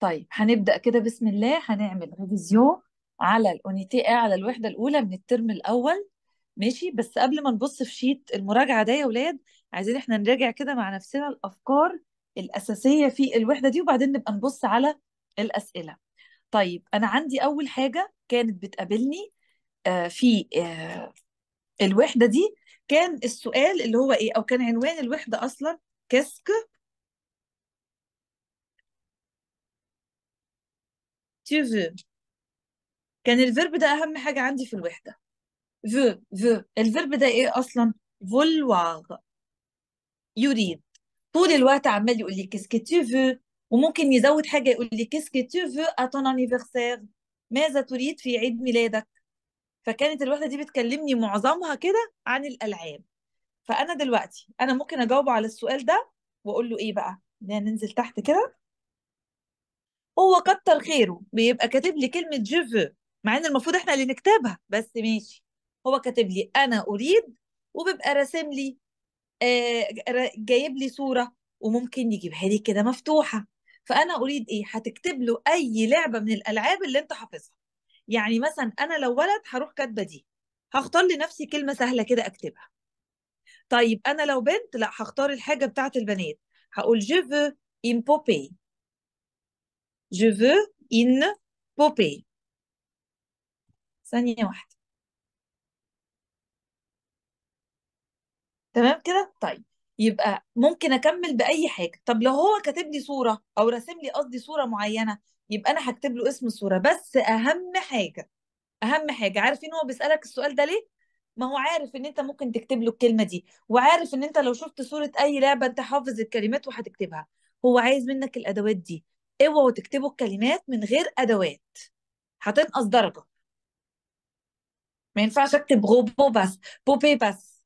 طيب هنبدأ كده بسم الله هنعمل ريفيزيون على الاونيتي آه، على الوحدة الأولى من الترم الأول ماشي بس قبل ما نبص في شيت المراجعة ده يا ولاد عايزين احنا نراجع كده مع نفسنا الأفكار الأساسية في الوحدة دي وبعدين نبقى نبص على الأسئلة طيب أنا عندي أول حاجة كانت بتقابلني آه، في آه، الوحدة دي كان السؤال اللي هو إيه أو كان عنوان الوحدة أصلا كسك تو فو كان الفيرب ده اهم حاجه عندي في الوحده فو فو الفيرب ده ايه اصلا فولواغ يريد طول الوقت عمال يقول لي كيسكي تو فو وممكن يزود حاجه يقول لي كيسكي تو فو اتون انيفرسير ماذا تريد في عيد ميلادك فكانت الوحده دي بتكلمني معظمها كده عن الالعاب فانا دلوقتي انا ممكن اجاوبه على السؤال ده واقول له ايه بقى ننزل تحت كده هو كتر خيره بيبقى كاتب لي كلمه جو مع ان المفروض احنا اللي نكتبها بس ماشي هو كاتب لي انا اريد وبيبقى راسم لي آه جايب لي صوره وممكن يجيبها لي كده مفتوحه فانا اريد ايه هتكتب له اي لعبه من الالعاب اللي انت حافظها يعني مثلا انا لو ولد هروح كاتبه دي هختار لنفسي كلمه سهله كده اكتبها طيب انا لو بنت لا هختار الحاجه بتاعه البنات هقول جو ان بوبي Je veux une poupée. ثانية واحدة. تمام كده؟ طيب يبقى ممكن اكمل باي حاجه طب لو هو كاتب لي صوره او راسم لي قصدي صوره معينه يبقى انا هكتب له اسم الصوره بس اهم حاجه اهم حاجه عارفين هو بيسالك السؤال ده ليه ما هو عارف ان انت ممكن تكتب له الكلمه دي وعارف ان انت لو شفت صوره اي لعبه انت حافظ الكلمات وهتكتبها هو عايز منك الادوات دي اوعوا تكتبوا الكلمات من غير ادوات هتنقص درجه ما ينفعش اكتب غوبو بس بوبي بس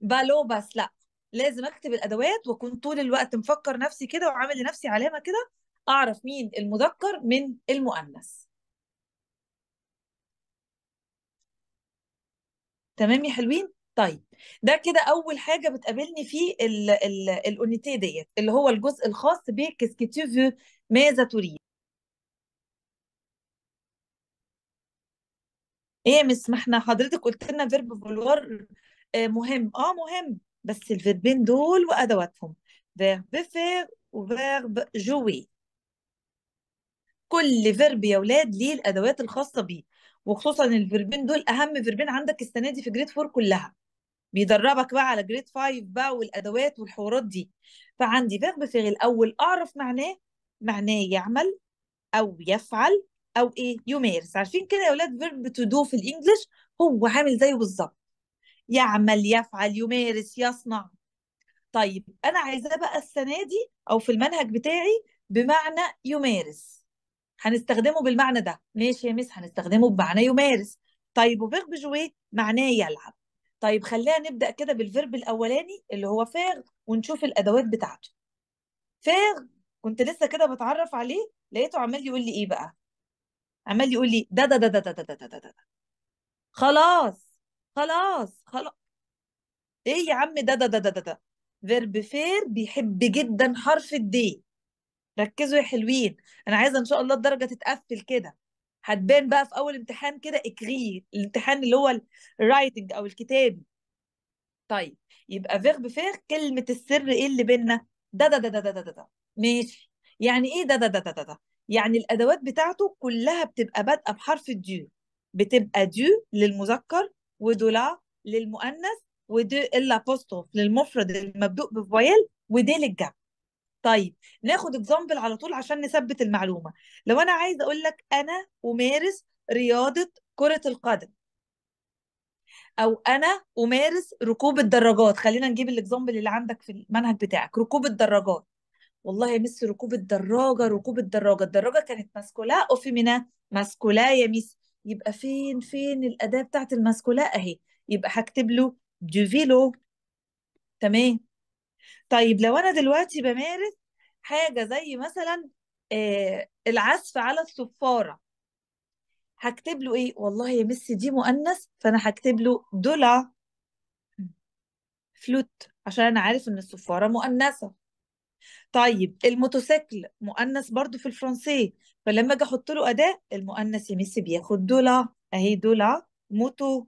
بالو بس لا لازم اكتب الادوات واكون طول الوقت مفكر نفسي كده وعامل لنفسي علامه كده اعرف مين المذكر من المؤنث تمام يا حلوين طيب ده كده اول حاجه بتقابلني في الاونيتي ديت اللي هو الجزء الخاص بكسكتيفو ماذا تريد ايه مس ما احنا حضرتك قلت لنا فيرب فولوار آه، مهم اه مهم بس الفيربين دول وادواتهم فيرب فير وفيرب جوي كل فيرب يا ولاد ليه الادوات الخاصه بيه وخصوصا الفيربين دول اهم فيربين عندك السنه دي في جريد فور كلها بيدربك بقى على جريد فايف بقى والادوات والحوارات دي فعندي فيرب فعل الاول اعرف معناه معناه يعمل او يفعل او ايه يمارس عارفين كده يا اولاد فيرب تو دو في الانجليش هو عامل زيه بالظبط يعمل يفعل يمارس يصنع طيب انا عايزاه بقى السنه دي او في المنهج بتاعي بمعنى يمارس هنستخدمه بالمعنى ده ماشي يا مس هنستخدمه بمعنى يمارس طيب وفيرب جوي معناه يلعب طيب خلينا نبدا كده بالفيرب الاولاني اللي هو فاغ ونشوف الادوات بتاعته فاغ كنت لسه كده بتعرف عليه لقيته عمال يقول لي ايه بقى عمال يقول لي ده ده ده ده ده ده ده ده خلاص خلاص خلاص ايه يا عم ده ده ده ده ده ده فيرب فير بيحب جدا حرف الدي ركزوا يا حلوين انا عايزه ان شاء الله الدرجه تتقفل كده هتبان بقى في اول امتحان كده اكري الامتحان اللي هو الرايتنج او الكتابي طيب يبقى فيغ بفيغ كلمه السر ايه اللي بينا ده ده ده ده ده ده ده ماشي يعني ايه ده ده ده ده ده, يعني الادوات بتاعته كلها بتبقى بادئه بحرف الديو بتبقى ديو للمذكر ودولا للمؤنث ودو الابوستوف للمفرد المبدوء بفويل ودي للجمع طيب ناخد اكزامبل على طول عشان نثبت المعلومه لو انا عايز اقول لك انا امارس رياضه كره القدم او انا امارس ركوب الدراجات خلينا نجيب الاكزامبل اللي عندك في المنهج بتاعك ركوب الدراجات والله يا ميس ركوب الدراجه ركوب الدراجه الدراجه كانت ماسكولا او فيمينا ماسكولا يا ميس يبقى فين فين الاداه بتاعت الماسكولا اهي يبقى هكتب له دو فيلو تمام طيب لو انا دلوقتي بمارس حاجه زي مثلا آه العزف على الصفاره هكتب له ايه والله يا مس دي مؤنث فانا هكتب له دولا فلوت عشان انا عارف ان الصفاره مؤنثه طيب الموتوسيكل مؤنث برضو في الفرنسي فلما اجي احط له اداه المؤنث يا مس بياخد دولا اهي دولا موتو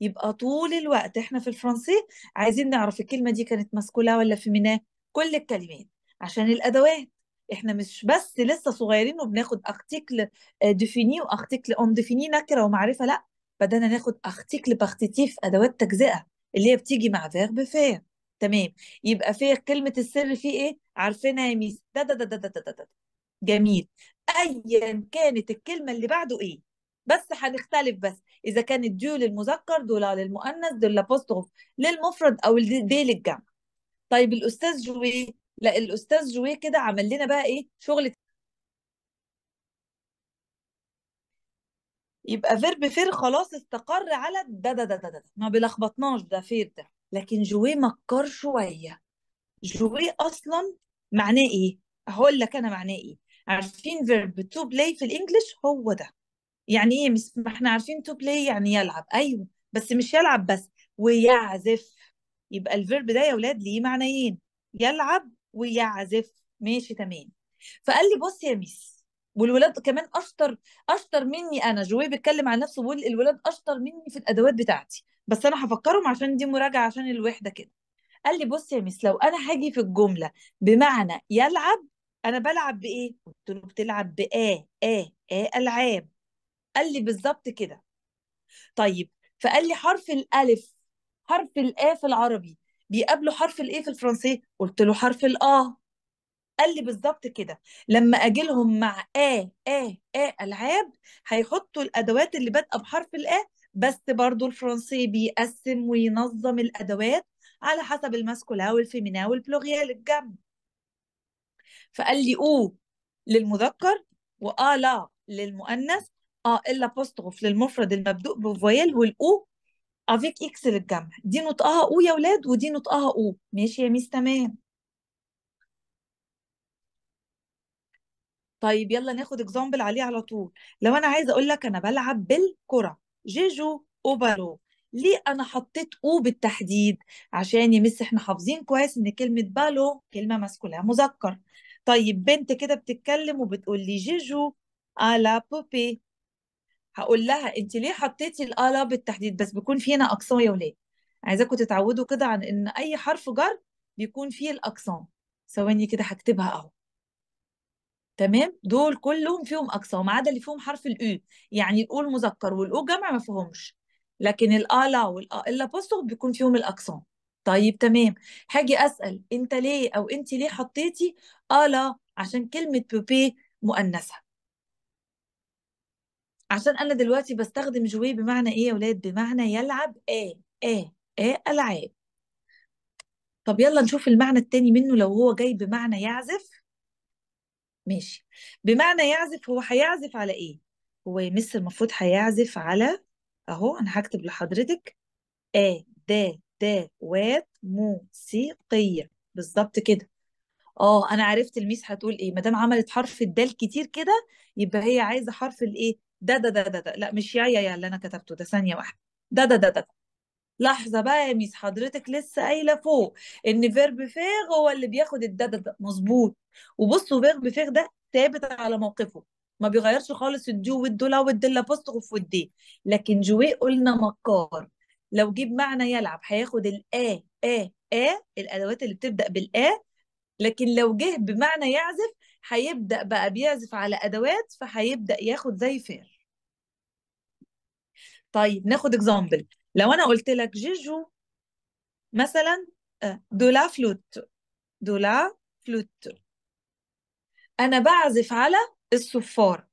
يبقى طول الوقت احنا في الفرنسي عايزين نعرف الكلمه دي كانت ماسكولا ولا فيمينا كل الكلمات عشان الادوات احنا مش بس لسه صغيرين وبناخد ارتيكل ديفيني وارتيكل اون ديفيني نكره ومعرفه لا بدانا ناخد ارتيكل بارتيتيف ادوات تجزئه اللي هي بتيجي مع فيرب فير تمام يبقى في كلمه السر فيه ايه عارفينها يا ميس دا دا دا دا دا دا دا. جميل ايا كانت الكلمه اللي بعده ايه بس هنختلف بس اذا كانت ديو للمذكر دولا للمؤنث دولا بوستوف للمفرد او دي للجمع طيب الاستاذ جوي لا الاستاذ جوي كده عمل لنا بقى ايه شغل يبقى فيرب فير خلاص استقر على ده ده ده ده, ما بيلخبطناش ده فير ده لكن جوي مكر شويه جوي اصلا معناه ايه هقول لك انا معناه ايه عارفين فيرب تو بلاي في الانجليش هو ده يعني ايه مش ما احنا عارفين تو بلاي يعني يلعب ايوه بس مش يلعب بس ويعزف يبقى الفيرب ده يا اولاد ليه معنيين يلعب ويعزف ماشي تمام فقال لي بص يا ميس والولاد كمان اشطر اشطر مني انا جوي بيتكلم عن نفسه بيقول الولاد اشطر مني في الادوات بتاعتي بس انا هفكرهم عشان دي مراجعه عشان الوحده كده قال لي بص يا ميس لو انا هاجي في الجمله بمعنى يلعب انا بلعب بايه قلت له بتلعب بايه ايه ايه العاب قال لي بالظبط كده طيب فقال لي حرف الالف حرف الا في العربي بيقابله حرف الايه في الفرنسي قلت له حرف الاه قال لي بالظبط كده لما اجي لهم مع ا ا ا العاب هيحطوا الادوات اللي بادئه بحرف الا بس برضو الفرنسي بيقسم وينظم الادوات على حسب الماسكولا والفيمينا والبلوغيال الجمع فقال لي او للمذكر وآ لا للمؤنث اه الا بوستغوف للمفرد المبدوء بفويل والاو افيك اكس للجمع دي نطقها او يا ولاد ودي نطقها او ماشي يا ميس تمام طيب يلا ناخد اكزامبل عليه على طول لو انا عايزه اقول لك انا بلعب بالكره جيجو اوبالو ليه انا حطيت او بالتحديد عشان يا ميس احنا حافظين كويس ان كلمه بالو كلمه ماسكولها مذكر طيب بنت كده بتتكلم وبتقول لي جيجو على بوبي هقول لها انت ليه حطيتي الا بالتحديد بس بيكون في هنا اقسام يا ولاد عايزاكم تتعودوا كده عن ان اي حرف جر بيكون فيه الاقسام ثواني كده هكتبها اهو تمام دول كلهم فيهم اقسام ما عدا اللي فيهم حرف الاو e. يعني الاو المذكر والاو جمع ما فيهمش لكن الالا والا بصوا بيكون فيهم الاقسام طيب تمام هاجي اسال انت ليه او انت ليه حطيتي الا عشان كلمه بوبي مؤنثه عشان انا دلوقتي بستخدم جوي بمعنى ايه يا ولاد بمعنى يلعب ايه ايه ايه العاب طب يلا نشوف المعنى التاني منه لو هو جاي بمعنى يعزف ماشي بمعنى يعزف هو هيعزف على ايه هو يا مس المفروض هيعزف على اهو انا هكتب لحضرتك ا د د وات موسيقيه بالظبط كده اه انا عرفت الميس هتقول ايه ما دام عملت حرف الدال كتير كده يبقى هي عايزه حرف الايه ده ده ده ده, ده. لا مش يا يا يا اللي انا كتبته ده ثانيه واحده ده ده ده ده لحظه بقى يا ميس حضرتك لسه قايله فوق ان فيرب فيغ هو اللي بياخد الده ده, ده. مظبوط وبصوا فيرب فيغ ده ثابت على موقفه ما بيغيرش خالص الدو والدولا والدلا بوستغوف والدي لكن جوي قلنا مكار لو جيب معنى يلعب هياخد الآ آ آ الأدوات اللي بتبدأ بالآ لكن لو جه بمعنى يعزف هيبدا بقى بيعزف على ادوات فهيبدا ياخد زي فير طيب ناخد اكزامبل لو انا قلت لك جيجو مثلا آه، دولا فلوتو دولا فلوتو انا بعزف على الصفارة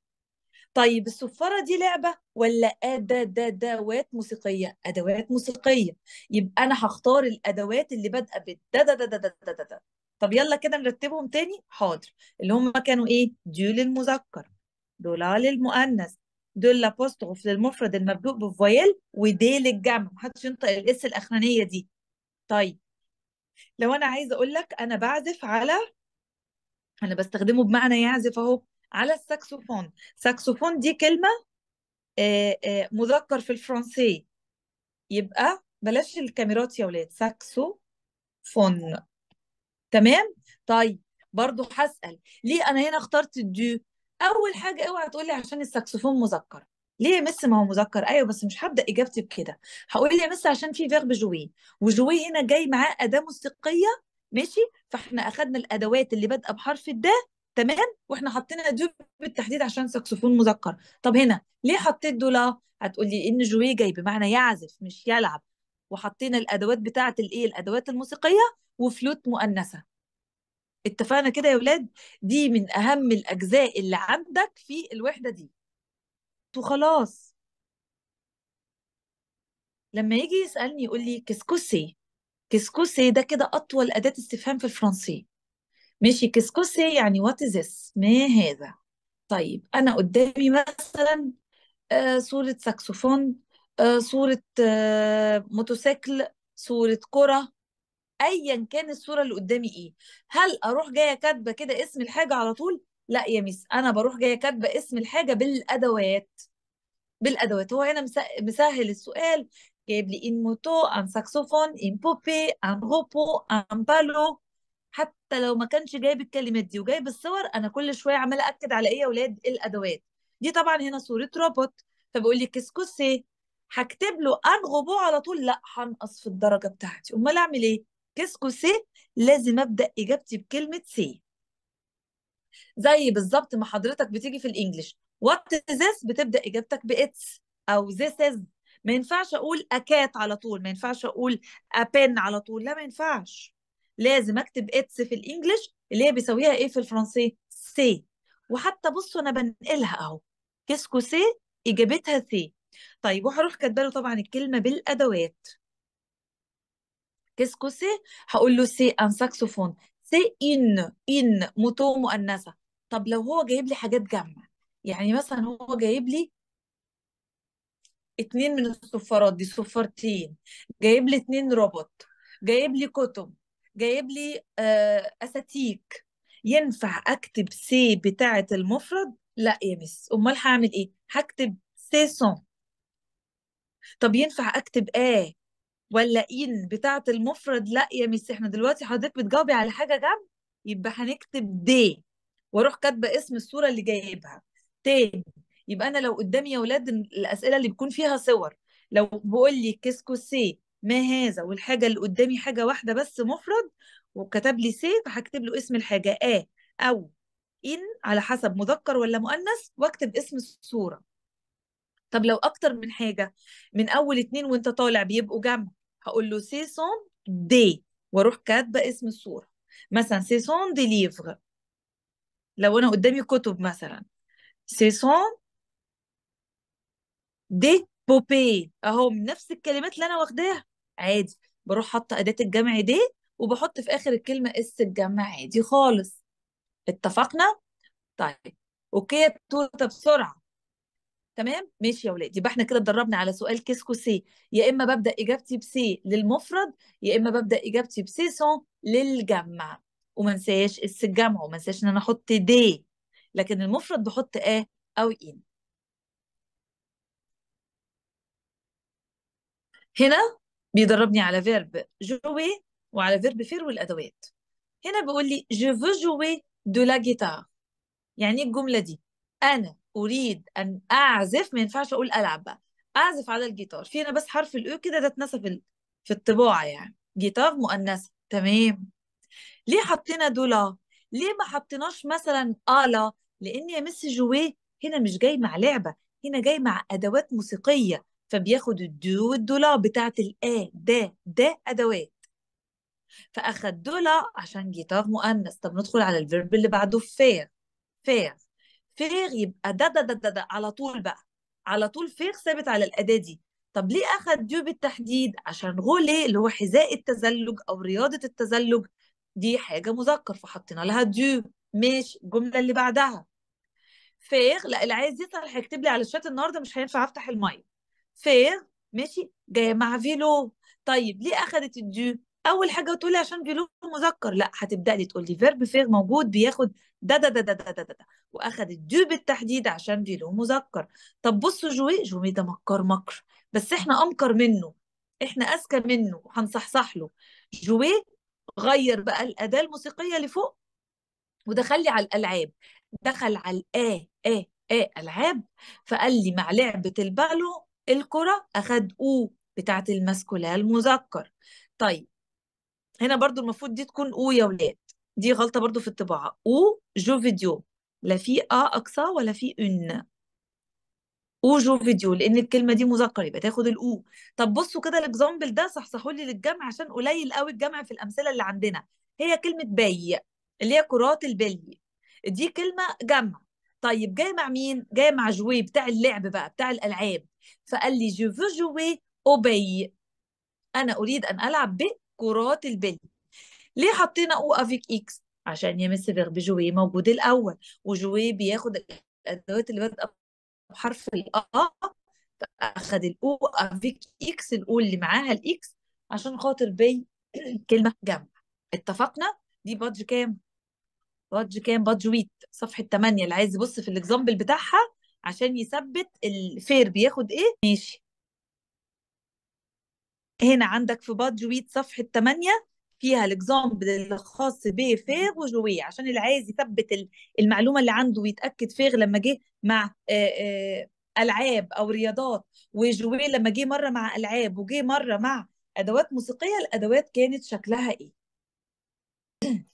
طيب الصفارة دي لعبة ولا أدوات موسيقية أدوات موسيقية يبقى أنا هختار الأدوات اللي بادئة دا دا دا طب يلا كده نرتبهم تاني حاضر اللي هم كانوا ايه دول للمذكر دولا للمؤنث دول لابوستغوف للمفرد المبدوء بفويل ودي للجمع محدش ينطق الاس الاخرانيه دي طيب لو انا عايزه اقول لك انا بعزف على انا بستخدمه بمعنى يعزف اهو على الساكسوفون ساكسوفون دي كلمه آآ آه، آآ آه، مذكر في الفرنسي يبقى بلاش الكاميرات يا ولاد ساكسوفون تمام طيب برضو هسال ليه انا هنا اخترت الدو اول حاجه اوعى تقول لي عشان الساكسفون مذكر ليه يا مس ما هو مذكر ايوه بس مش هبدا اجابتي بكده هقول يا مس عشان في فيرب جوي وجوي هنا جاي معاه اداه موسيقيه ماشي فاحنا اخذنا الادوات اللي بادئه بحرف الدال تمام واحنا حطينا دو بالتحديد عشان ساكسفون مذكر طب هنا ليه حطيت دو لا هتقول لي ان جوي جاي بمعنى يعزف مش يلعب وحطينا الادوات بتاعه الايه الادوات الموسيقيه وفلوت مؤنثه اتفقنا كده يا ولاد دي من اهم الاجزاء اللي عندك في الوحده دي وخلاص لما يجي يسالني يقول لي كسكوسي كسكوسي ده كده اطول اداه استفهام في الفرنسي ماشي كسكوسي يعني وات ذس ما هذا طيب انا قدامي مثلا آه، صوره ساكسفون آه، صوره آه، موتوسيكل صوره كره ايا كان الصوره اللي قدامي ايه هل اروح جايه كاتبه كده اسم الحاجه على طول لا يا ميس انا بروح جايه كاتبه اسم الحاجه بالادوات بالادوات هو هنا مسهل السؤال جايب لي ان موتو ان ساكسوفون ان بوبي ان روبو ان بالو حتى لو ما كانش جايب الكلمات دي وجايب الصور انا كل شويه عماله اكد على ايه يا اولاد الادوات دي طبعا هنا صوره روبوت فبقول لي كسكسي هكتب له ان روبو على طول لا هنقص في الدرجه بتاعتي امال اعمل ايه كيس سي لازم ابدا اجابتي بكلمه سي زي بالظبط ما حضرتك بتيجي في الانجليش وات ذس بتبدا اجابتك باتس او ذس از ما ينفعش اقول اكات على طول ما ينفعش اقول ابن على طول لا ما ينفعش لازم اكتب اتس في الانجليش اللي هي بيساويها ايه في الفرنسي سي وحتى بصوا انا بنقلها اهو كسكو سي اجابتها سي طيب وهروح كاتبه له طبعا الكلمه بالادوات Qu'est-ce que c'est هقول له سي ان ساكسوفون سي ان ان متو مؤنثه طب لو هو جايب لي حاجات جمع يعني مثلا هو جايب لي اتنين من الصفارات دي صفارتين جايب لي اتنين روبوت جايب لي كتب جايب لي آه اساتيك ينفع اكتب سي بتاعه المفرد لا يا مس امال هعمل ايه هكتب سي سون طب ينفع اكتب اه ولا ان إيه بتاعه المفرد لا يا ميس احنا دلوقتي حضرتك بتجاوبي على حاجه جنب يبقى هنكتب دي واروح كاتبه اسم الصوره اللي جايبها تاني يبقى انا لو قدامي يا اولاد الاسئله اللي بيكون فيها صور لو بقول لي كيسكو سي ما هذا والحاجه اللي قدامي حاجه واحده بس مفرد وكتب لي سي فهكتب له اسم الحاجه ا آه او ان على حسب مذكر ولا مؤنث واكتب اسم الصوره طب لو اكتر من حاجه من اول اتنين وانت طالع بيبقوا جمع هقول له سيسون دي واروح كاتبه اسم الصوره مثلا سيسون دي ليفغ لو انا قدامي كتب مثلا سيسون دي بوبي اهو من نفس الكلمات اللي انا واخداها عادي بروح حاطه اداه الجمع دي وبحط في اخر الكلمه اس الجمع عادي خالص اتفقنا طيب اوكي يا توته بسرعه تمام ماشي يا ولادي يبقى احنا كده اتدربنا على سؤال كيسكو سي يا اما ببدا اجابتي بسي للمفرد يا اما ببدا اجابتي بسي سون للجمع وما انساش اس الجمع وما انساش ان انا احط دي لكن المفرد بحط اه او ان هنا بيدربني على فيرب جوي وعلى فيرب فير والادوات هنا بيقول لي جو فو جوي دو لا جيتار يعني إيه الجمله دي انا اريد ان اعزف ما ينفعش اقول العب بقى اعزف على الجيتار في انا بس حرف الاو e كده ده اتنسى في في الطباعه يعني جيتار مؤنثه تمام ليه حطينا دولا ليه ما حطيناش مثلا الا لان يا مس جويه هنا مش جاي مع لعبه هنا جاي مع ادوات موسيقيه فبياخد الدو والدولا بتاعت الا ده ده ادوات فاخد دولا عشان جيتار مؤنث طب ندخل على الفيرب اللي بعده فير فير فيغ يبقى ده ده ده ده, ده على طول بقى على طول فيغ ثابت على الأداة دي طب ليه أخد ديو بالتحديد عشان غولي اللي هو حذاء التزلج أو رياضة التزلج دي حاجة مذكر فحطينا لها ديو ماشي الجملة اللي بعدها فيغ لا اللي عايز يسأل هيكتب لي على الشات النهارده مش هينفع أفتح المايك فيغ ماشي جاية مع فيلو طيب ليه أخدت الديو؟ أول حاجة تقولي عشان فيلو مذكر لا هتبدأ لي تقول لي فيرب فيغ موجود بياخد ده ده ده ده ده ده, ده, ده. واخد الدو بالتحديد عشان دي له مذكر طب بصوا جوي جوي ده مكر مكر بس احنا امكر منه احنا اذكى منه هنصحصح له جوي غير بقى الاداه الموسيقيه لفوق ودخل لي على الالعاب دخل على الايه ايه ايه العاب فقال لي مع لعبه البالو الكره اخد او بتاعت المسكوله المذكر طيب هنا برضو المفروض دي تكون او يا ولاد دي غلطة برضو في الطباعة أو جو فيديو لا في أ أقصى ولا في إن أو جو فيديو لأن الكلمة دي مذكر يبقى تاخد الأو طب بصوا كده الإكزامبل ده صحصحوا لي للجمع عشان قليل قوي الجمع في الأمثلة اللي عندنا هي كلمة بي اللي هي كرات البلي دي كلمة جمع طيب جاي مع مين؟ جاي مع جوي بتاع اللعب بقى بتاع الألعاب فقال لي جو فو جوي باي أنا أريد أن ألعب بكرات البلي ليه حطينا او افيك اكس عشان يمس فيرب جوي موجود الاول وجوي بياخد الادوات اللي بادئه بحرف الا فاخد الاو افيك اكس الاو اللي معاها الاكس عشان خاطر بي كلمه جمع اتفقنا دي بادج كام بادج كام بادج ويت صفحه 8 اللي عايز يبص في الاكزامبل بتاعها عشان يثبت الفير بياخد ايه ماشي هنا عندك في بادج ويت صفحه 8 فيها الاكزامبل الخاص به فيغ وجوي عشان اللي عايز يثبت المعلومه اللي عنده ويتاكد فيغ لما جه مع العاب او رياضات وجوي لما جه مره مع العاب وجه مره مع ادوات موسيقيه الادوات كانت شكلها ايه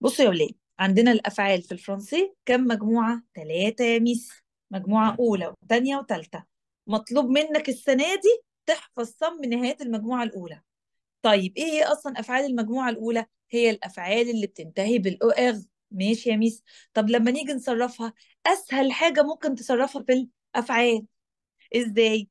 بصوا يا ولاد عندنا الافعال في الفرنسي كم مجموعه ثلاثه يا ميس مجموعه اولى وثانيه وثالثه مطلوب منك السنه دي تحفظ صم نهاية المجموعة الأولى طيب إيه هي أصلا أفعال المجموعة الأولى؟ هي الأفعال اللي بتنتهي إغ. ماشي يا ميس طب لما نيجي نصرفها أسهل حاجة ممكن تصرفها في الأفعال إزاي؟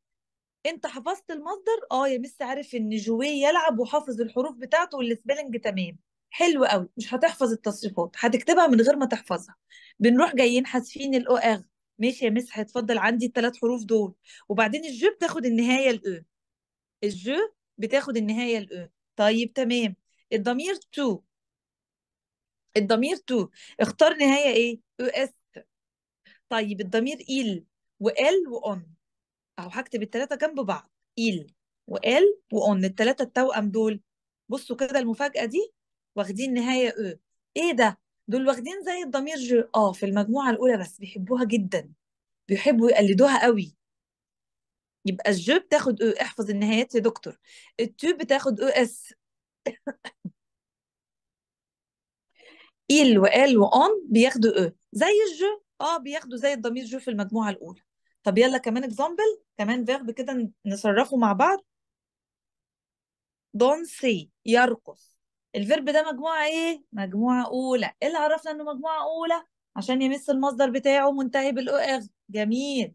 انت حفظت المصدر اه يا ميس عارف ان جوي يلعب وحافظ الحروف بتاعته والسبيلنج تمام حلو قوي مش هتحفظ التصريفات هتكتبها من غير ما تحفظها بنروح جايين حذفين الاو اغ ماشي يا مس هيتفضل عندي الثلاث حروف دول وبعدين الجو بتاخد النهايه الاو الجو بتاخد النهايه الاو طيب تمام الضمير تو الضمير تو اختار نهايه ايه او اس طيب الضمير ال وال وان اهو هكتب الثلاثه جنب بعض ال وال وان الثلاثه التوأم دول بصوا كده المفاجاه دي واخدين نهايه او ايه ده دول واخدين زي الضمير جو اه في المجموعة الأولى بس بيحبوها جدا بيحبوا يقلدوها قوي يبقى الجو بتاخد او احفظ النهايات يا دكتور التو بتاخد او اس إل وآل وأون بياخدوا أو زي الجو اه بياخدوا زي الضمير جو في المجموعة الأولى طب يلا كمان اكزامبل كمان فيرب كده نصرفه مع بعض دون سي يرقص الفيرب ده مجموعة إيه؟ مجموعة أولى إيه اللي عرفنا إنه مجموعة أولى؟ عشان يمس المصدر بتاعه منتهي بالأو إغ جميل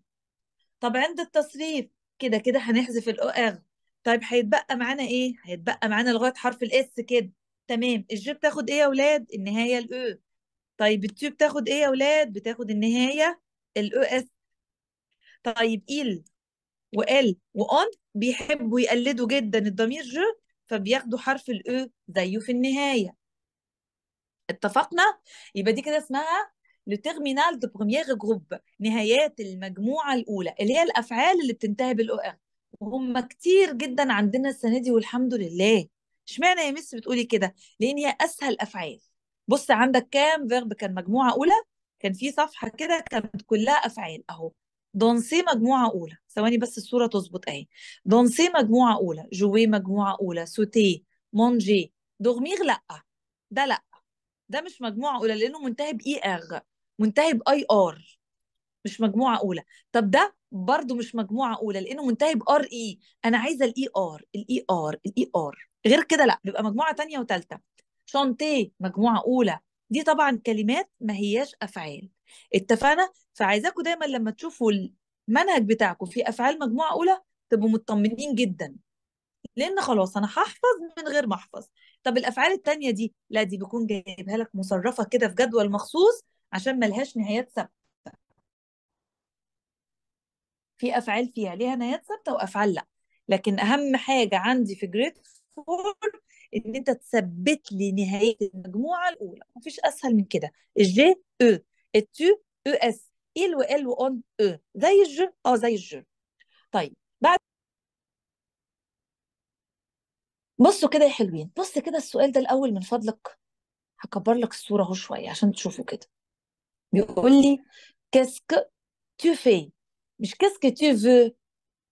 طب عند التصريف كده كده هنحذف الأو إغ طيب هيتبقى معانا إيه؟ هيتبقى معانا لغاية حرف الإس كده تمام الجي بتاخد إيه يا ولاد؟ النهاية الأو طيب التيو بتاخد إيه يا ولاد؟ بتاخد النهاية الأو إس طيب إيل وال وأون بيحبوا يقلدوا جدا الضمير جو فبياخدوا حرف او زيه في النهاية اتفقنا؟ يبقى دي كده اسمها لو تيرمينال دو بروميير جروب نهايات المجموعة الأولى اللي هي الأفعال اللي بتنتهي بالأو ار وهم كتير جدا عندنا السنة دي والحمد لله اشمعنى يا مس بتقولي كده؟ لأن هي أسهل أفعال بص عندك كام فيرب كان مجموعة أولى كان في صفحة كده كانت كلها أفعال أهو دونسي مجموعة أولى ثواني بس الصورة تظبط أهي دونسي مجموعة أولى جوي مجموعة أولى سوتي مونجي دوغميغ لأ ده لأ ده مش مجموعة أولى لأنه منتهي بإي آغ منتهي بأي آر مش مجموعة أولى طب ده برضو مش مجموعة أولى لأنه منتهي بآر إي أنا عايزة الإي آر الإي آر الإي آر غير كده لأ بيبقى مجموعة تانية وتالتة شانتي مجموعة أولى دي طبعا كلمات ما هياش أفعال اتفقنا فعايزاكم دايما لما تشوفوا المنهج بتاعكم في افعال مجموعه اولى تبقوا مطمنين جدا لان خلاص انا هحفظ من غير ما احفظ طب الافعال التانية دي لا دي بيكون جايبها لك مصرفه كده في جدول مخصوص عشان ملهاش نهايات ثابته في افعال فيها ليها نهايات ثابته وافعال لا لكن اهم حاجه عندي في جريد فور ان انت تثبت لي نهايه المجموعه الاولى مفيش اسهل من كده الجي او التو او اس ال وال واون او زي الج اه زي الج طيب بعد بصوا كده يا حلوين بص كده السؤال ده الاول من فضلك هكبر لك الصوره اهو شويه عشان تشوفوا كده بيقول لي كاسك تو في مش كاسك تو فو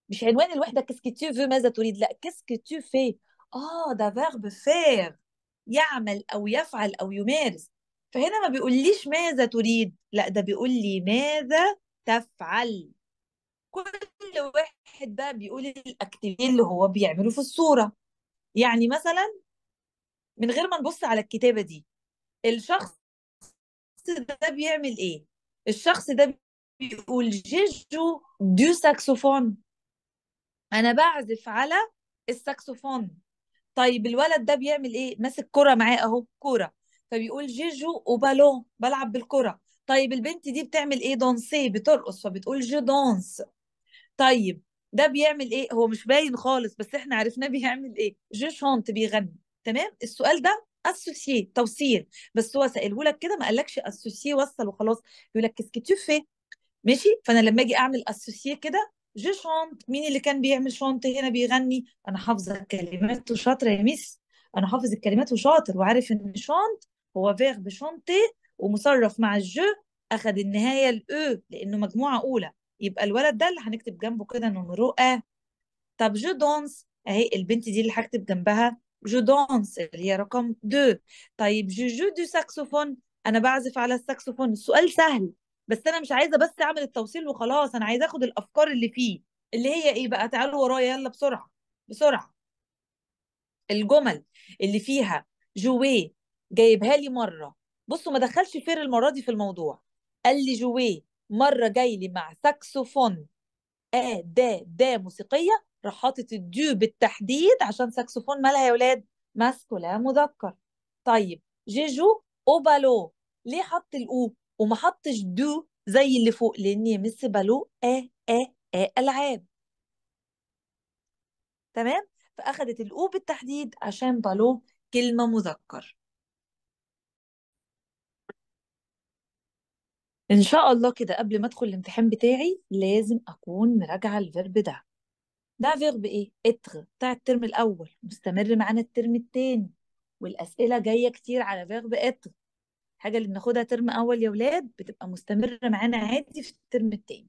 مش عنوان الوحده كاسك تو فو ماذا تريد لا كاسك تو في اه ده فيرب فير يعمل او يفعل او يمارس فهنا ما بيقوليش ماذا تريد لا ده بيقول لي ماذا تفعل كل واحد بقى بيقول الاكتيفيتي اللي هو بيعمله في الصوره يعني مثلا من غير ما نبص على الكتابه دي الشخص ده بيعمل ايه الشخص ده بيقول جيجو دو ساكسوفون انا بعزف على الساكسوفون طيب الولد ده بيعمل ايه ماسك كرة معاه اهو كرة فبيقول جيجو وبالون بلعب بالكره طيب البنت دي بتعمل ايه دونسي بترقص فبتقول جو دونس طيب ده بيعمل ايه هو مش باين خالص بس احنا عرفناه بيعمل ايه جو شانت بيغني تمام السؤال ده اسوسي توصيل بس هو سأله لك كده ما قالكش اسوسي وصل وخلاص يقول لك كسكتيو في ماشي فانا لما اجي اعمل اسوسي كده جو شانت مين اللي كان بيعمل شانت هنا بيغني انا حافظه الكلمات وشاطره يا ميس انا حافظ الكلمات وشاطر وعارف ان شانت هو فيرب بشنطة ومصرف مع الجو أخذ النهاية الأو e لأنه مجموعة أولى يبقى الولد ده اللي هنكتب جنبه كده نمرو أ طب جو دونس أهي البنت دي اللي هكتب جنبها جو دونس اللي هي رقم دو طيب جو جو دو ساكسوفون أنا بعزف على الساكسوفون السؤال سهل بس أنا مش عايزة بس أعمل التوصيل وخلاص أنا عايزة أخد الأفكار اللي فيه اللي هي إيه بقى تعالوا ورايا يلا بسرعة بسرعة الجمل اللي فيها جوي جايبها لي مره بصوا ما دخلش فير المره دي في الموضوع قال لي جوي مره جاي لي مع ساكسوفون ا د د موسيقيه راح حاطط الديو بالتحديد عشان ساكسوفون مالها يا ولاد ماسكو لا مذكر طيب جيجو اوبالو ليه حط الاو وما حطش دو زي اللي فوق لان يمس بالو ا ا ا العاب تمام فاخدت الاو بالتحديد عشان بالو كلمه مذكر ان شاء الله كده قبل ما ادخل الامتحان بتاعي لازم اكون مراجعه الفيرب ده ده فيرب ايه اتغ بتاع الترم الاول مستمر معانا الترم التاني والاسئله جايه كتير على فيرب اتغ الحاجه اللي بناخدها ترم اول يا ولاد بتبقى مستمره معانا عادي في الترم التاني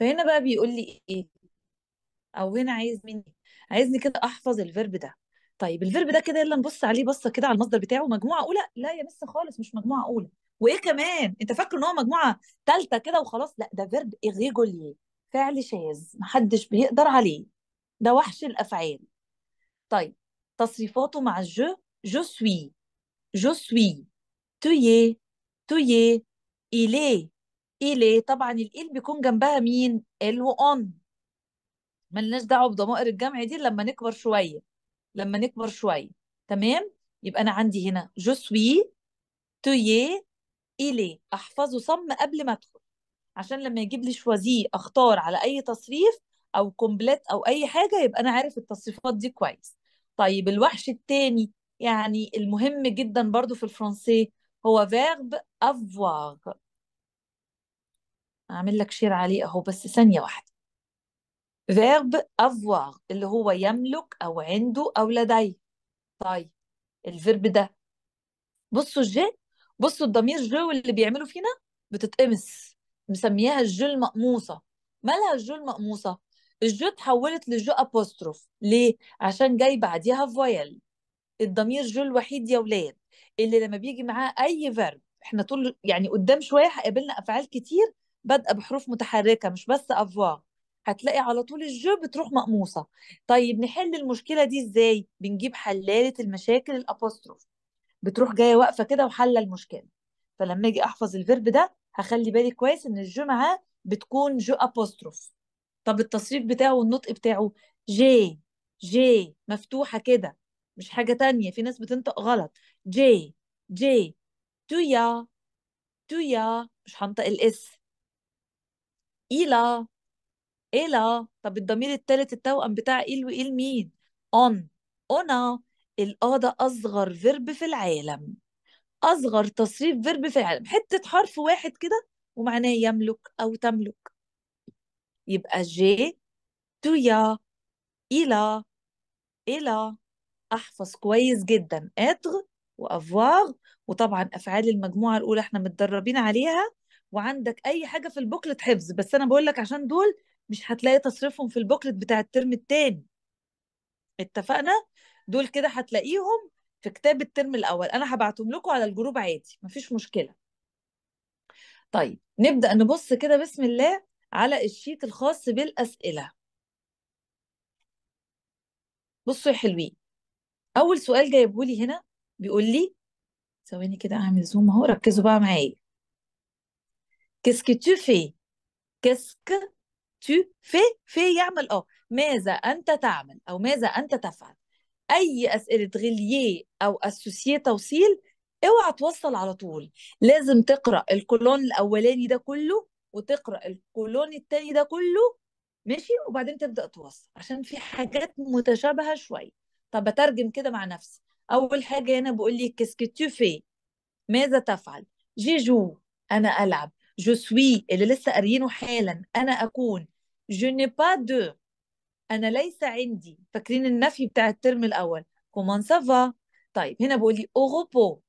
فهنا بقى بيقول لي ايه او هنا عايز مني عايزني كده احفظ الفيرب ده طيب الفيرب ده كده يلا نبص عليه بصه كده على المصدر بتاعه مجموعه اولى لا يا بس خالص مش مجموعه اولى وايه كمان انت فاكر ان هو مجموعه ثالثه كده وخلاص لا ده فيرب ايريجولير فعل شاذ محدش بيقدر عليه ده وحش الافعال طيب تصريفاته مع جو جو سوي جو سوي تويه تويه إليه إليه طبعا الإل بيكون جنبها مين؟ ال وأون ملناش دعوة بضمائر الجمع دي لما نكبر شوية لما نكبر شوية تمام؟ يبقى أنا عندي هنا جو سوي تويه إلي ايه أحفظه صم قبل ما أدخل عشان لما يجيب لي شوازيه أختار على أي تصريف أو كومبليت أو أي حاجة يبقى أنا عارف التصريفات دي كويس طيب الوحش التاني يعني المهم جدا برضو في الفرنسي هو فيرب افواغ اعمل لك شير عليه اهو بس ثانية واحدة فيرب افواغ اللي هو يملك او عنده او لديه طيب الفيرب ده بصوا جيت بصوا الضمير جو اللي بيعمله فينا بتتقمص مسمياها الجو المقموصه مالها الجو المقموصه الجو تحولت لجو ابوستروف ليه عشان جاي بعديها فويل الضمير جو الوحيد يا ولاد اللي لما بيجي معاه اي فيرب احنا طول يعني قدام شويه هقابلنا افعال كتير بادئه بحروف متحركه مش بس افوار هتلاقي على طول الجو بتروح مقموصه طيب نحل المشكله دي ازاي بنجيب حلاله المشاكل الابوستروف بتروح جايه واقفه كده وحل المشكله فلما اجي احفظ الفيرب ده هخلي بالي كويس ان الجمعه بتكون جو ابوستروف طب التصريف بتاعه والنطق بتاعه جي جي مفتوحه كده مش حاجه تانية في ناس بتنطق غلط جي جي تويا تويا مش هنطق الاس ايلا ايلا طب الضمير التالت التوأم بتاع إل وإل مين؟ أون اونا الآ آه ده أصغر فيرب في العالم أصغر تصريف فيرب في العالم حتة حرف واحد كده ومعناه يملك أو تملك يبقى جي تويا إلى إلى أحفظ كويس جدا إتغ وأفواغ وطبعا أفعال المجموعة الأولى احنا متدربين عليها وعندك أي حاجة في البوكلت حفظ بس أنا بقول لك عشان دول مش هتلاقي تصريفهم في البوكلت بتاع الترم التاني اتفقنا دول كده هتلاقيهم في كتاب الترم الاول انا هبعتهم لكم على الجروب عادي مفيش مشكله طيب نبدا نبص كده بسم الله على الشيت الخاص بالاسئله بصوا يا حلوين اول سؤال جايبهولي هنا بيقول لي ثواني كده اعمل زوم اهو ركزوا بقى معايا كسك تو في كسك تو في في يعمل اه ماذا انت تعمل او ماذا انت تفعل اي اسئله غليه او اسوسيه توصيل اوعى توصل على طول لازم تقرا الكولون الاولاني ده كله وتقرا الكولون الثاني ده كله ماشي وبعدين تبدا توصل عشان في حاجات متشابهه شويه طب بترجم كده مع نفسي اول حاجه هنا بقول لي كسكتو في ماذا تفعل جي جو انا العب جو سوي اللي لسه قاريينه حالا انا اكون جو ني با دو انا ليس عندي فاكرين النفي بتاع الترم الاول كومان سافا طيب هنا بقول لي اوروبو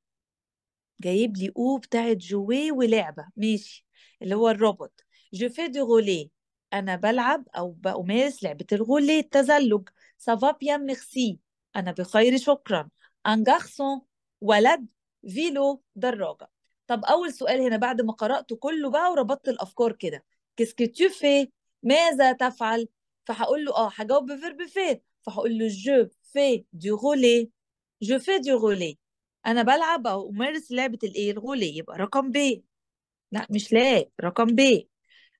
جايب لي او بتاعت جوي ولعبه ماشي اللي هو الروبوت جو في دو غولي انا بلعب او بمارس لعبه الغولي التزلج سافا بيان ميرسي انا بخير شكرا ان جارسون ولد فيلو دراجه طب اول سؤال هنا بعد ما قراته كله بقى وربطت الافكار كده كيسكي تو في ماذا تفعل فهقول له اه هجاوب بفيرب فير فهقول له جو في دي غولي جو في دي غولي انا بلعب او امارس لعبه الايه الغولي يبقى رقم ب لا مش لا رقم ب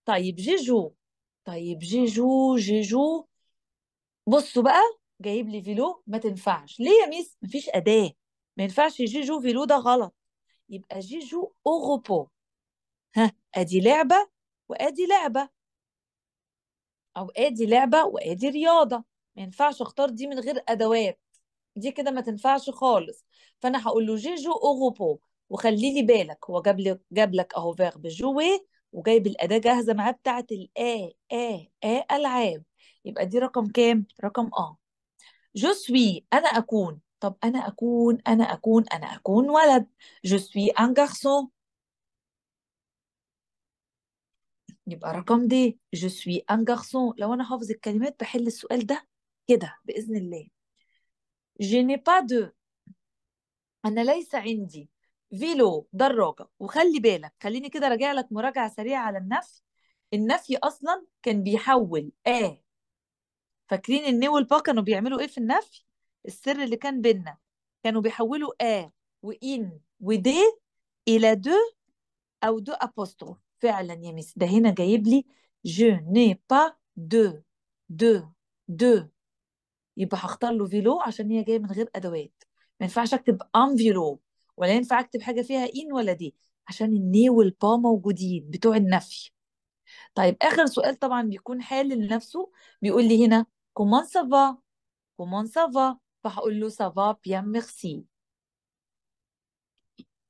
طيب جيجو طيب جيجو جيجو بصوا بقى جايب لي فيلو ما تنفعش ليه يا ميس مفيش اداه ما ينفعش جيجو فيلو ده غلط يبقى جيجو اوروبو ها ادي لعبه وادي لعبه او ادي لعبه وادي رياضه ما ينفعش اختار دي من غير ادوات دي كده ما تنفعش خالص فانا هقول له جي جو اوروبو وخلي لي بالك هو جاب لك جاب لك اهو فيرب جوي وجايب الاداه جاهزه معاه بتاعه الا ا ا العاب يبقى دي رقم كام رقم اه جو سوي انا اكون طب انا اكون انا اكون انا اكون ولد جو سوي ان جارسون يبقى رقم دي جو سوي ان garçon لو انا حافظ الكلمات بحل السؤال ده كده باذن الله جي ني با دو انا ليس عندي فيلو دراجه وخلي بالك خليني كده راجع لك مراجعه سريعه على النفي النفي اصلا كان بيحول اه فاكرين الني والبا كانوا بيعملوا ايه في النفي السر اللي كان بينا كانوا بيحولوا اه وان ودي الى دو او دو ابوستروف فعلا يا ميس ده هنا جايب لي جو ني با دو دو دو يبقى هختار له فيلو عشان هي جايه من غير ادوات ما ينفعش اكتب ان فيلو ولا ينفع اكتب حاجه فيها ان ولا دي عشان الني والبا موجودين بتوع النفي طيب اخر سؤال طبعا بيكون حال لنفسه بيقول لي هنا كومون سافا كومون سافا فهقول له سافا بيان ميرسي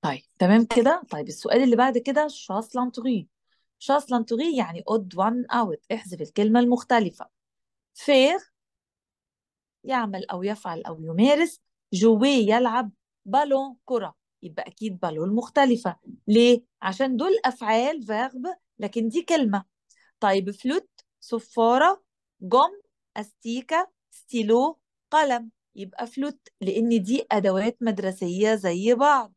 طيب تمام كده طيب السؤال اللي بعد كده شاس لانتوغي شاس لانتوغي يعني اود وان اوت احذف الكلمة المختلفة فير يعمل أو يفعل أو يمارس جوي يلعب بالون كرة يبقى أكيد بالون مختلفة ليه؟ عشان دول أفعال فيرب لكن دي كلمة طيب فلوت صفارة جم أستيكة ستيلو قلم يبقى فلوت لأن دي أدوات مدرسية زي بعض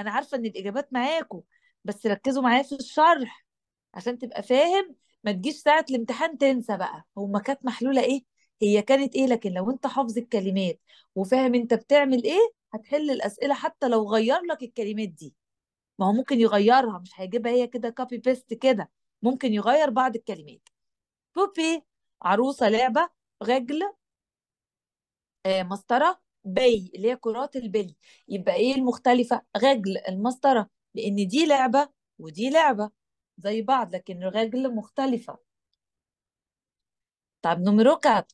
انا عارفه ان الاجابات معاكم بس ركزوا معايا في الشرح عشان تبقى فاهم ما تجيش ساعه الامتحان تنسى بقى هما كانت محلوله ايه هي كانت ايه لكن لو انت حافظ الكلمات وفاهم انت بتعمل ايه هتحل الاسئله حتى لو غير لك الكلمات دي ما هو ممكن يغيرها مش هيجيبها هي كده كوبي بيست كده ممكن يغير بعض الكلمات بوبي عروسه لعبه رجل آه مسطره بي اللي هي كرات البلي يبقى ايه المختلفه غجل المسطره لان دي لعبه ودي لعبه زي بعض لكن رجل مختلفه طب نمرو 4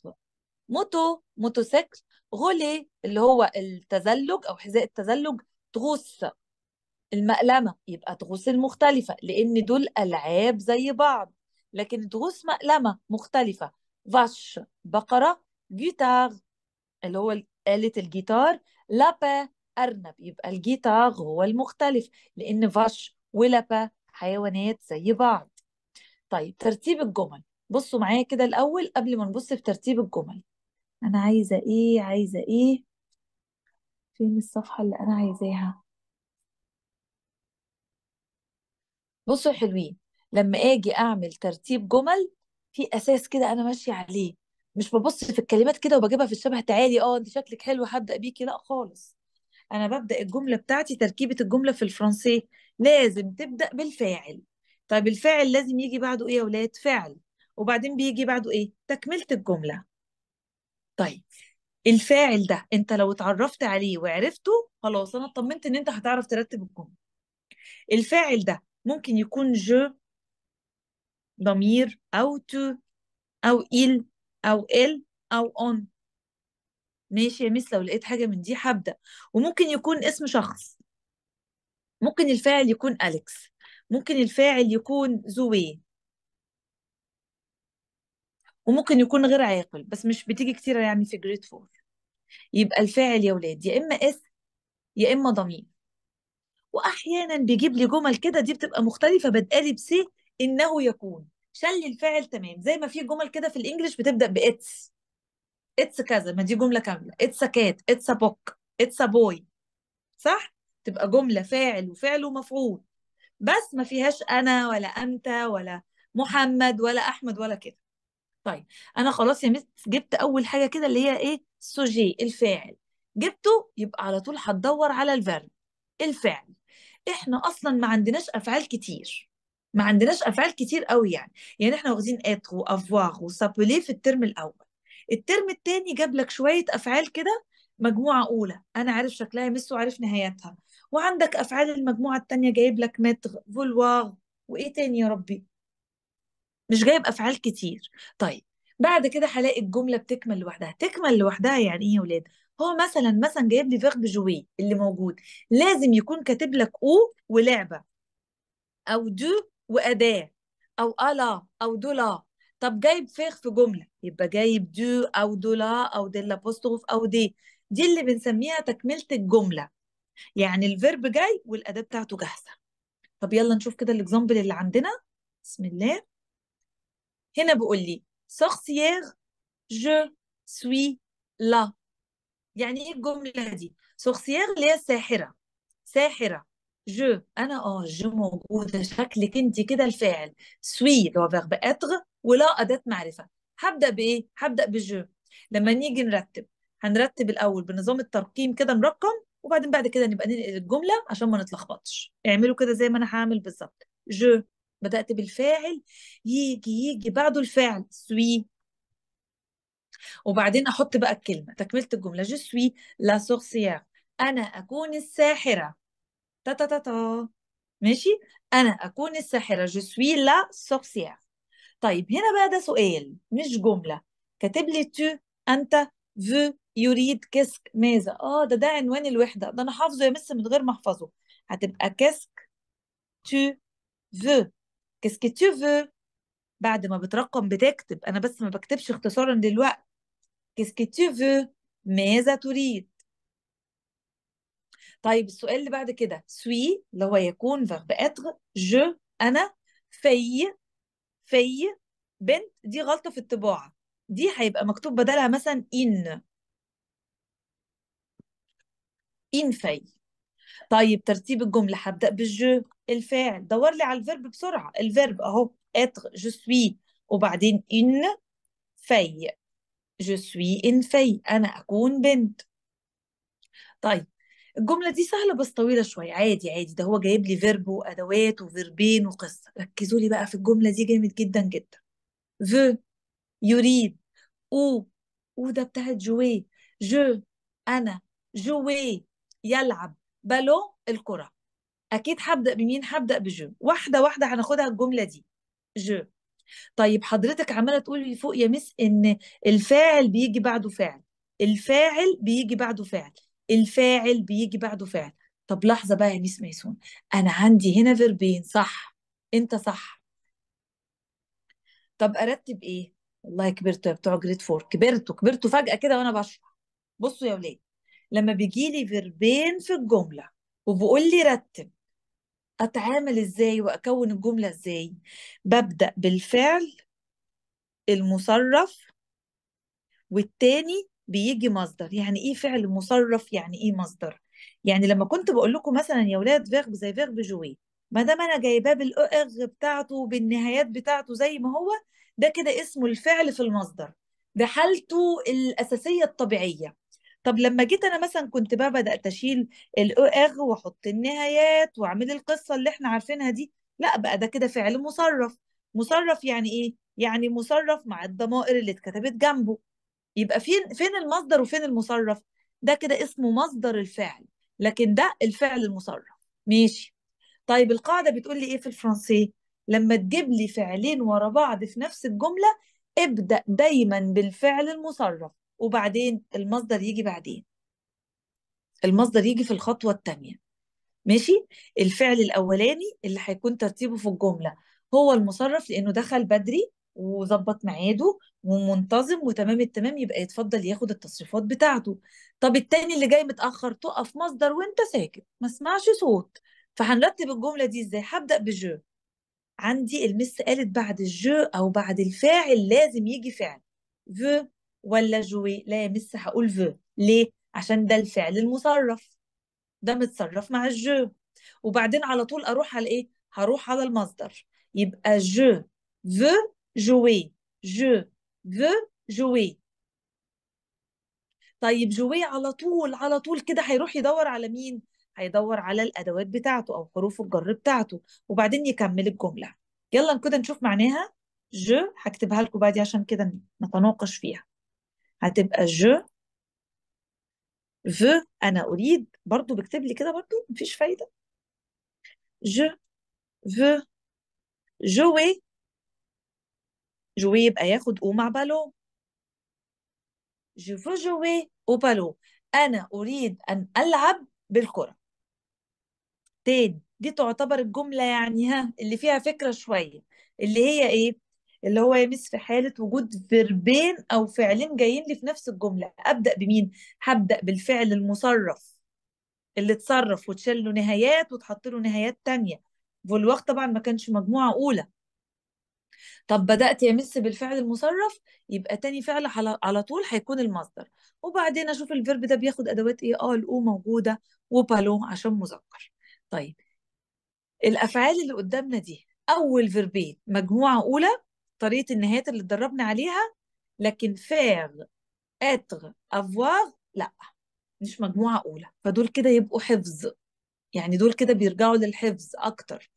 موتو موتوسيكل غولي اللي هو التزلج او حذاء التزلج تغوص المقلمه يبقى تغوص المختلفه لان دول العاب زي بعض لكن تغوص مقلمه مختلفه فاش بقره جيتار اللي هو آلة الجيتار لابا أرنب يبقى الجيتار هو المختلف لأن فاش ولابا حيوانات زي بعض طيب ترتيب الجمل بصوا معايا كده الأول قبل ما نبص في ترتيب الجمل أنا عايزة إيه عايزة إيه فين الصفحة اللي أنا عايزاها بصوا حلوين لما اجي اعمل ترتيب جمل في اساس كده انا ماشيه عليه مش ببص في الكلمات كده وبجيبها في الشبه تعالي اه انت شكلك حلو هبدا بيكي لا خالص انا ببدا الجمله بتاعتي تركيبه الجمله في الفرنسي لازم تبدا بالفاعل طيب الفاعل لازم يجي بعده ايه يا ولاد فعل وبعدين بيجي بعده ايه تكمله الجمله طيب الفاعل ده انت لو اتعرفت عليه وعرفته خلاص انا اطمنت ان انت هتعرف ترتب الجمله الفاعل ده ممكن يكون جو ضمير او تو او ايل او ال او اون ماشي يا ميس لو لقيت حاجه من دي هبدا وممكن يكون اسم شخص ممكن الفاعل يكون اليكس ممكن الفاعل يكون زوي وممكن يكون غير عاقل بس مش بتيجي كتير يعني في جريد فور يبقى الفاعل يا ولاد يا اما اسم يا اما ضمير واحيانا بيجيب لي جمل كده دي بتبقى مختلفه بدالي بسي انه يكون شلي الفعل تمام زي ما في جمل كده في الانجليش بتبدا باتس اتس كذا ما دي جمله كامله اتس كات اتس بوك اتس بوي صح تبقى جمله فاعل وفعل ومفعول بس ما فيهاش انا ولا انت ولا محمد ولا احمد ولا كده طيب انا خلاص يا مس جبت اول حاجه كده اللي هي ايه سوجي الفاعل جبته يبقى على طول هتدور على الفيرب الفعل احنا اصلا ما عندناش افعال كتير ما عندناش افعال كتير قوي يعني يعني احنا واخدين اتر وافواغ وسابوليه في الترم الاول الترم الثاني جاب لك شويه افعال كده مجموعه اولى انا عارف شكلها مس وعارف نهايتها وعندك افعال المجموعه الثانيه جايب لك متر فولواغ وايه تاني يا ربي مش جايب افعال كتير طيب بعد كده هلاقي الجمله بتكمل لوحدها تكمل لوحدها يعني ايه يا ولاد هو مثلا مثلا جايب لي فيرب جوي اللي موجود لازم يكون كاتب لك او ولعبه او دو وأداة أو ألا أو دولا طب جايب فيخ في جملة يبقى جايب دو أو دولا أو دي الأبوستروف أو دي دي اللي بنسميها تكملة الجملة يعني الفيرب جاي والأداة بتاعته جاهزة طب يلا نشوف كده الإكزامبل اللي عندنا بسم الله هنا بيقول لي سورسيير جو سوي لا يعني ايه الجملة دي سورسيير اللي هي الساحرة ساحرة جو انا اه جو موجوده شكلك انت كده الفاعل سوي اللي هو فيرب اتر ولا اداه معرفه هبدا بايه هبدا بجو لما نيجي نرتب هنرتب الاول بنظام الترقيم كده نرقم وبعدين بعد كده نبقى ننقل الجمله عشان ما نتلخبطش اعملوا كده زي ما انا هعمل بالظبط جو بدات بالفاعل يجي يجي بعده الفعل سوي وبعدين احط بقى الكلمه تكمله الجمله جو سوي لا سورسيير انا اكون الساحره تا تا تا تا ماشي انا اكون الساحره جو سوي لا سورسيير طيب هنا بقى ده سؤال مش جمله كاتب لي تو انت فو يريد كسك ماذا اه ده ده عنوان الوحده ده انا حافظه يا مس من غير ما احفظه هتبقى كسك تو فو كسك تو فو بعد ما بترقم بتكتب انا بس ما بكتبش اختصارا للوقت كسك تو فو ماذا تريد طيب السؤال اللي بعد كده سوي اللي هو يكون فيرب اتر جو انا في في بنت دي غلطه في الطباعه دي هيبقى مكتوب بدلها مثلا ان ان في طيب ترتيب الجمله هبدا بالجو الفاعل دور لي على الفيرب بسرعه الفيرب اهو اتر جو سوي وبعدين ان في جو سوي ان في انا اكون بنت طيب الجمله دي سهله بس طويله شويه عادي عادي ده هو جايب لي فيرب وادوات وفيربين وقصه ركزوا لي بقى في الجمله دي جامد جدا جدا فو يريد او او ده بتاعت جوي جو انا جوي يلعب بالون الكره اكيد هبدا بمين هبدا بجو واحده واحده هناخدها الجمله دي جو طيب حضرتك عماله تقولي فوق يا مس ان الفاعل بيجي بعده فعل الفاعل بيجي بعده فعل الفاعل بيجي بعده فعل طب لحظة بقى يا ميس ميسون أنا عندي هنا فيربين صح أنت صح طب أرتب إيه؟ والله كبرتوا يا بتوع جريد فور كبرتوا كبرتوا فجأة كده وأنا بشرح بصوا يا ولاد لما بيجي لي فيربين في الجملة وبقول لي رتب أتعامل إزاي وأكون الجملة إزاي؟ ببدأ بالفعل المصرف والتاني بيجي مصدر يعني ايه فعل مصرف يعني ايه مصدر يعني لما كنت بقول لكم مثلا يا ولاد فيرب زي فيرب جوي ما دام انا جايباه بالاغ بتاعته بالنهايات بتاعته زي ما هو ده كده اسمه الفعل في المصدر ده حالته الاساسيه الطبيعيه طب لما جيت انا مثلا كنت بقى بدات اشيل الاغ واحط النهايات واعمل القصه اللي احنا عارفينها دي لا بقى ده كده فعل مصرف مصرف يعني ايه يعني مصرف مع الضمائر اللي اتكتبت جنبه يبقى فين فين المصدر وفين المصرف ده كده اسمه مصدر الفعل لكن ده الفعل المصرف ماشي طيب القاعده بتقول لي ايه في الفرنسي لما تجيب لي فعلين ورا بعض في نفس الجمله ابدا دايما بالفعل المصرف وبعدين المصدر يجي بعدين المصدر يجي في الخطوه الثانيه ماشي الفعل الاولاني اللي هيكون ترتيبه في الجمله هو المصرف لانه دخل بدري وظبط ميعاده ومنتظم وتمام التمام يبقى يتفضل ياخد التصريفات بتاعته طب التاني اللي جاي متاخر تقف مصدر وانت ساكت ما اسمعش صوت فهنرتب الجمله دي ازاي هبدا بجو عندي المس قالت بعد الجو او بعد الفاعل لازم يجي فعل فو ولا جوي لا يا مس هقول فو ليه عشان ده الفعل المصرف ده متصرف مع الجو وبعدين على طول اروح على ايه هروح على المصدر يبقى جو فو jouer je veux jouer طيب جوي على طول على طول كده هيروح يدور على مين هيدور على الادوات بتاعته او حروف الجر بتاعته وبعدين يكمل الجمله يلا كده نشوف معناها جو هكتبها لكم بعدي عشان كده نتناقش فيها هتبقى جو فو انا اريد برضو بكتب لي كده برضو مفيش فايده جو فو جوي جوي يبقى ياخد او مع بالو جو فو جوي او بالو انا اريد ان العب بالكره تاني دي تعتبر الجمله يعني ها اللي فيها فكره شويه اللي هي ايه اللي هو يمس في حالة وجود فيربين أو فعلين جايين لي في نفس الجملة أبدأ بمين؟ هبدأ بالفعل المصرف اللي اتصرف وتشال له نهايات وتحط له نهايات تانية فولواغ طبعا ما كانش مجموعة أولى طب بدأت يمس بالفعل المصرف يبقى تاني فعل على طول هيكون المصدر وبعدين أشوف الفيرب ده بياخد أدوات إيه آه الأو موجودة وبالو عشان مذكر طيب الأفعال اللي قدامنا دي أول فيربين مجموعة أولى طريقة النهايات اللي اتدربنا عليها لكن فير اتغ افواغ لا مش مجموعة أولى فدول كده يبقوا حفظ يعني دول كده بيرجعوا للحفظ أكتر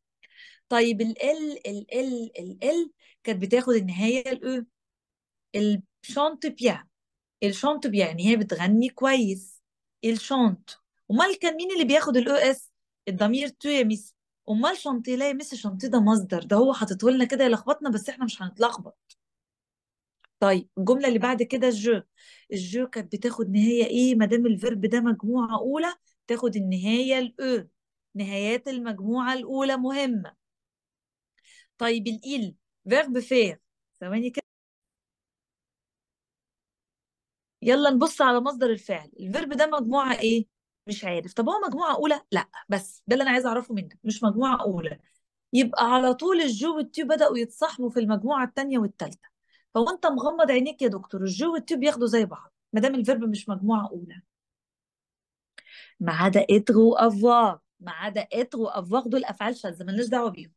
طيب ال ال ال ال ال ال كانت بتاخد النهايه الاو الشانت بيان الشانت بيان يعني هي بتغني كويس الشانت امال كان مين اللي بياخد الاو اس الضمير تو يا ميس امال شانتي لا يا ميس شانتي ده مصدر ده هو حاطته لنا كده يلخبطنا بس احنا مش هنتلخبط طيب الجمله اللي بعد كده جو الجو كانت بتاخد نهايه ايه ما دام الفيرب ده مجموعه اولى تاخد النهايه الاو نهايات المجموعه الاولى مهمه طيب الإيل فيرب فير ثواني كده يلا نبص على مصدر الفعل الفيرب ده مجموعة إيه؟ مش عارف طب هو مجموعة أولى؟ لأ بس ده اللي أنا عايزة أعرفه منك مش مجموعة أولى يبقى على طول الجو والتيو بدأوا يتصاحبوا في المجموعة التانية والتالتة فهو أنت مغمض عينيك يا دكتور الجو والتيو بياخدوا زي بعض ما دام الفيرب مش مجموعة أولى ما عدا إتغ وأفواغ ما عدا إتغ وأفواغ دول أفعال شاذة مالناش دعوة بيهم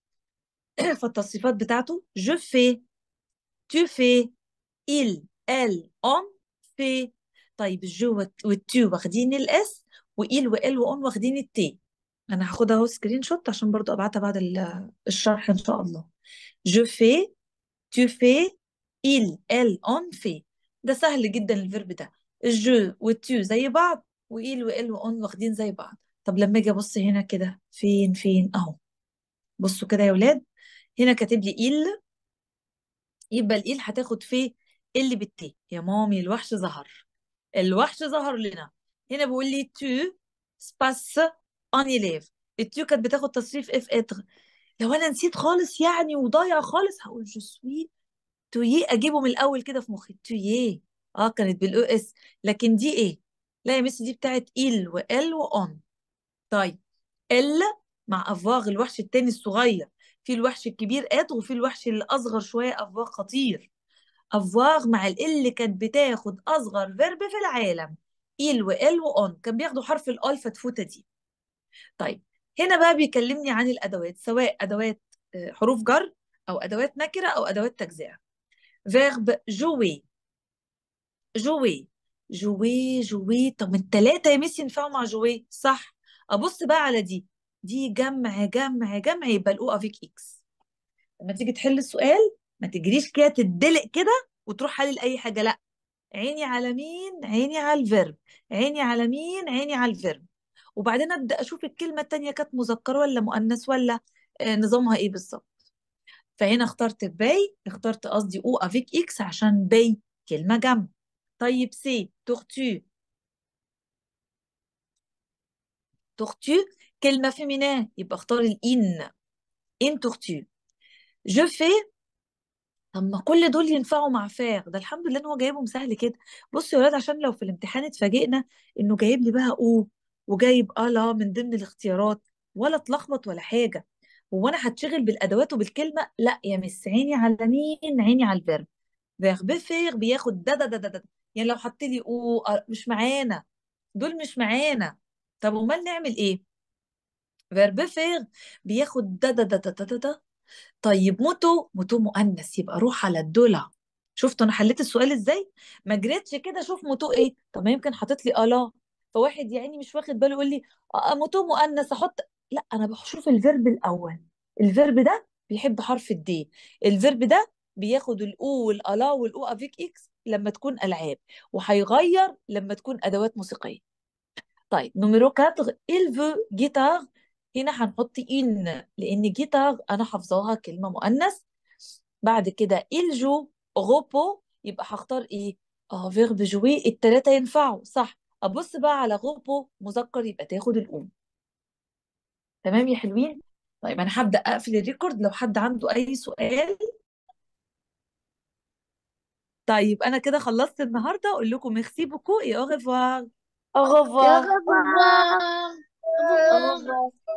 فالتصريفات بتاعته je fais tu fais il elle on fait طيب الجو والتو واخدين الاس وإل وإل وأون واخدين التي أنا هاخد أهو سكرين شوت عشان برضو أبعتها بعد الشرح إن شاء الله je fais tu fais il elle on fait ده سهل جدا الفيرب ده الجو والتو زي بعض وإل وإل وأون واخدين زي بعض طب لما اجي ابص هنا كده فين فين اهو بصوا كده يا ولاد هنا كاتب لي إل يبقى الإل هتاخد فيه اللي بالتي يا مامي الوحش ظهر الوحش ظهر لنا هنا بيقول لي تو سباس ان ليف التو كانت بتاخد تصريف اف اتر لو انا نسيت خالص يعني وضايع خالص هقول جو سوي يي اجيبه من الاول كده في مخي يي اه كانت بالاو اس لكن دي ايه لا يا ميسي دي بتاعت ال وال وان طيب ال مع افواغ الوحش التاني الصغير في الوحش الكبير قاد وفي الوحش الأصغر شوية أفواغ خطير أفواغ مع ال اللي كانت بتاخد أصغر فيرب في العالم إل وإل اون كان بياخدوا حرف الأل فتفوتة دي طيب هنا بقى بيكلمني عن الأدوات سواء أدوات آه، حروف جر أو أدوات نكرة أو أدوات تجزئة فيرب جوي جوي جوي جوي طب التلاتة يا ميسي ينفعوا مع جوي صح أبص بقى على دي دي جمع جمع جمع يبقى الاو افيك اكس لما تيجي تحل السؤال ما تجريش كده تدلق كده وتروح حلل اي حاجه لا عيني على مين عيني على الفيرب عيني على مين عيني على الفيرب وبعدين ابدا اشوف الكلمه الثانيه كانت مذكر ولا مؤنث ولا آه، نظامها ايه بالظبط فهنا اخترت باي اخترت قصدي او افيك اكس عشان باي كلمه جمع طيب سي تورتو تورتو كلمه فيمينين يبقى اختار الان ان تورتي جو في طب ما كل دول ينفعوا مع فاغ ده الحمد لله ان هو جايبهم سهل كده بص يا ولاد عشان لو في الامتحان اتفاجئنا انه جايب لي بقى او وجايب الا آه من ضمن الاختيارات ولا اتلخبط ولا حاجه هو انا هتشغل بالادوات وبالكلمه لا يا مس عيني على مين عيني على الفيرب فيغ بفيغ بياخد ده ده ده ده, ده. يعني لو حط لي او آه، مش معانا دول مش معانا طب امال نعمل ايه فيرب فير بياخد دا دا دا دا دا, دا, طيب موتو موتو مؤنث يبقى روح على الدولا شفتوا انا حليت السؤال ازاي ما جريتش كده شوف موتو ايه طب ما يمكن حاطط لي الا فواحد يا عيني مش واخد باله يقول لي آه، آه، موتو مؤنث احط لا انا بشوف الفيرب الاول الفيرب ده بيحب حرف الدي الفيرب ده بياخد الاو والالا والاو افيك اكس لما تكون العاب وهيغير لما تكون ادوات موسيقيه طيب نمرو 4 il veut guitare هنا هنحط إن لأن جيتار أنا حافظاها كلمة مؤنث بعد كده الجو غوبو يبقى هختار إيه؟ آه فيرب جوي التلاتة ينفعوا صح أبص بقى على غوبو مذكر يبقى تاخد الأم تمام يا حلوين؟ طيب أنا هبدأ أقفل الريكورد لو حد عنده أي سؤال طيب انا كده خلصت النهارده اقول لكم ميرسي بوكو يا اوغيفوار Au Vamos lá.